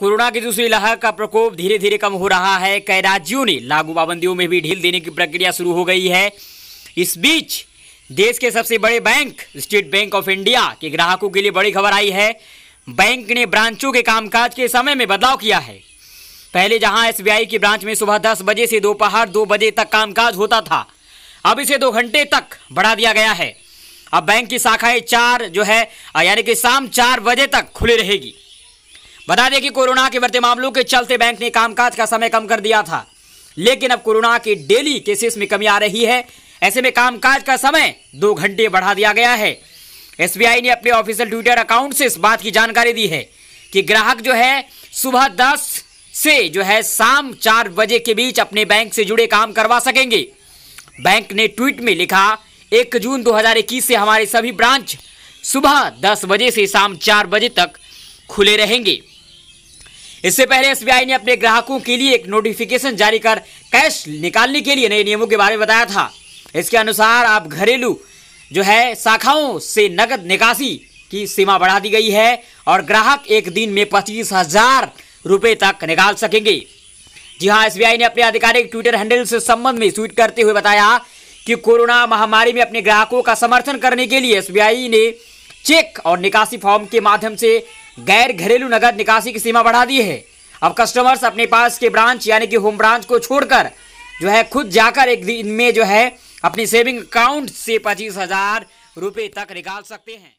corona की दूसरी लहर का प्रकोप धीरे धीरे कम हो रहा है कई राज्यों ने लागू पाबंदियों में भी ढील देने की प्रक्रिया शुरू हो गई है इस बीच देश के सबसे बड़े bank State Bank of India के ग्राहकों के लिए बड़ी खबर आई है बैंक ने ब्रांचों के कामकाज के समय में बदलाव किया है पहले जहां एस की ब्रांच में सुबह दस बजे से दोपहर दो बजे तक कामकाज होता था अब इसे दो घंटे तक बढ़ा दिया गया है अब बैंक की शाखाएं चार जो है यानी कि शाम चार बजे तक खुली रहेगी बता दें कि कोरोना के बढ़ते मामलों के चलते बैंक ने कामकाज का समय कम कर दिया था लेकिन अब कोरोना के डेली केसेस में कमी आ रही है ऐसे में कामकाज का समय दो घंटे बढ़ा दिया गया है एसबीआई ने अपने ऑफिशियल ट्विटर अकाउंट से इस बात की जानकारी दी है कि ग्राहक जो है सुबह दस से जो है शाम चार बजे के बीच अपने बैंक से जुड़े काम करवा सकेंगे बैंक ने ट्वीट में लिखा एक जून 2021 से हमारे सभी ब्रांच सुबह दस बजे से शाम चार बजे तक खुले रहेंगे इससे पहले एसबीआई ने अपने ग्राहकों के लिए एक नोटिफिकेशन जारी कर कैश निकालने के लिए नए नियमों के बारे में बताया था इसके अनुसार आप घरेलू जो है शाखाओं से नकद निकासी की सीमा बढ़ा दी गई है और ग्राहक एक दिन में पच्चीस हजार रुपये तक निकाल सकेंगे जी हाँ एस ने अपने आधिकारिक ट्विटर हैंडल से संबंध में ट्वीट करते हुए बताया कि कोरोना महामारी में अपने ग्राहकों का समर्थन करने के लिए एस ने चेक और निकासी फॉर्म के माध्यम से गैर घरेलू नगद निकासी की सीमा बढ़ा दी है अब कस्टमर्स अपने पास के ब्रांच यानी कि होम ब्रांच को छोड़कर जो है खुद जाकर एक दिन में जो है अपनी सेविंग अकाउंट से पच्चीस हजार रुपए तक निकाल सकते हैं